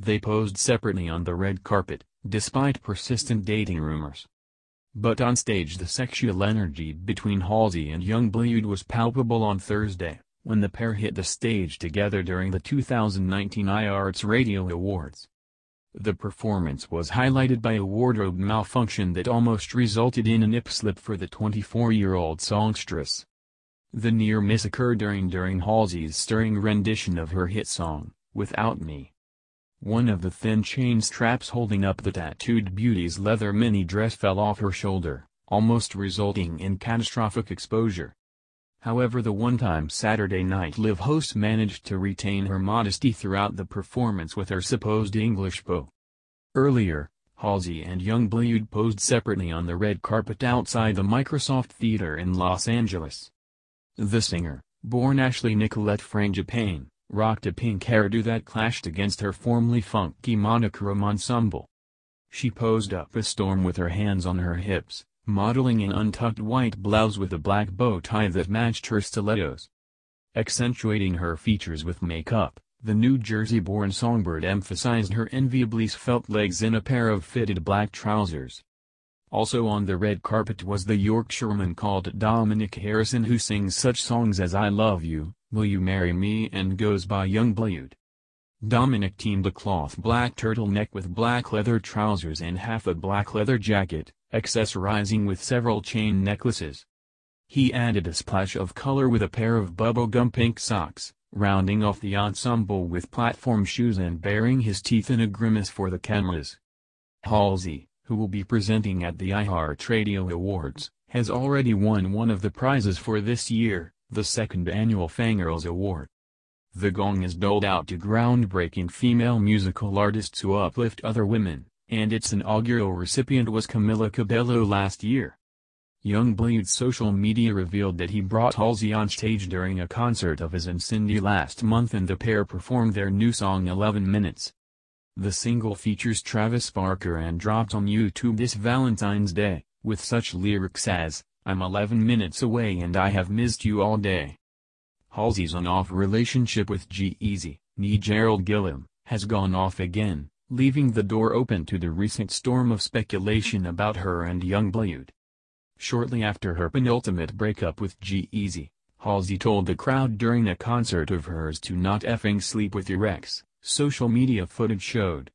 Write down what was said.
They posed separately on the red carpet, despite persistent dating rumors. But on stage the sexual energy between Halsey and Youngblood was palpable on Thursday, when the pair hit the stage together during the 2019 iArts Radio Awards. The performance was highlighted by a wardrobe malfunction that almost resulted in a nip slip for the 24-year-old songstress. The near miss occurred during during Halsey's stirring rendition of her hit song, Without Me. One of the thin chain straps holding up the tattooed beauty's leather mini-dress fell off her shoulder, almost resulting in catastrophic exposure. However the one-time Saturday Night Live host managed to retain her modesty throughout the performance with her supposed English bow. Earlier, Halsey and Youngblood posed separately on the red carpet outside the Microsoft Theater in Los Angeles. The singer, born Ashley Nicolette Frangipane, rocked a pink hairdo that clashed against her formerly funky monochrome ensemble. She posed up a storm with her hands on her hips, modeling an untucked white blouse with a black bow tie that matched her stilettos. Accentuating her features with makeup, the New Jersey-born songbird emphasized her enviably svelte legs in a pair of fitted black trousers. Also on the red carpet was the Yorkshireman called Dominic Harrison who sings such songs as I Love You, Will you marry me and goes by Young Youngblood. Dominic teamed a cloth black turtleneck with black leather trousers and half a black leather jacket, accessorizing with several chain necklaces. He added a splash of color with a pair of bubblegum pink socks, rounding off the ensemble with platform shoes and baring his teeth in a grimace for the cameras. Halsey, who will be presenting at the iHeartRadio Awards, has already won one of the prizes for this year, the second annual Fangirls Award. The gong is doled out to groundbreaking female musical artists who uplift other women, and its inaugural recipient was Camila Cabello last year. Youngblood's social media revealed that he brought Halsey on stage during a concert of his and Cindy last month and the pair performed their new song 11 Minutes. The single features Travis Barker and dropped on YouTube this Valentine's Day, with such lyrics as, I'm 11 minutes away and I have missed you all day. Halsey's on-off relationship with G-Eazy, nee Gerald has gone off again, leaving the door open to the recent storm of speculation about her and Youngblood. Shortly after her penultimate breakup with G-Eazy, Halsey told the crowd during a concert of hers to not effing sleep with your ex, social media footage showed.